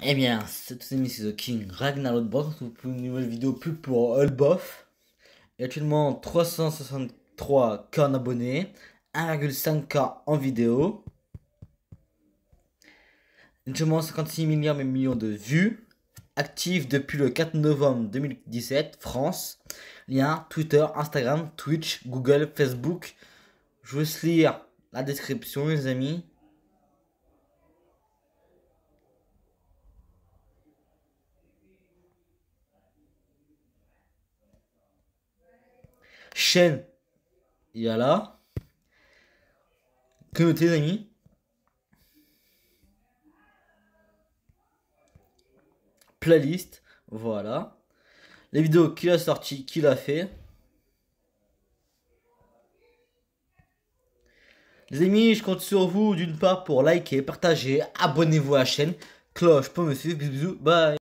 Eh bien, c'est tout amis, c'est The King Ragnarok pour une nouvelle vidéo plus pour All Il actuellement 363k en abonnés, 1,5k en vidéo, actuellement 56 milliards et millions de vues, actif depuis le 4 novembre 2017, France, lien Twitter, Instagram, Twitch, Google, Facebook. Je vous laisse lire la description, les amis. chaîne il là, que les amis. Playlist, voilà. Les vidéos qui a sorti, qu'il a fait. Les amis, je compte sur vous d'une part pour liker, partager, abonnez-vous à la chaîne, cloche pour me suivre, bisous, bye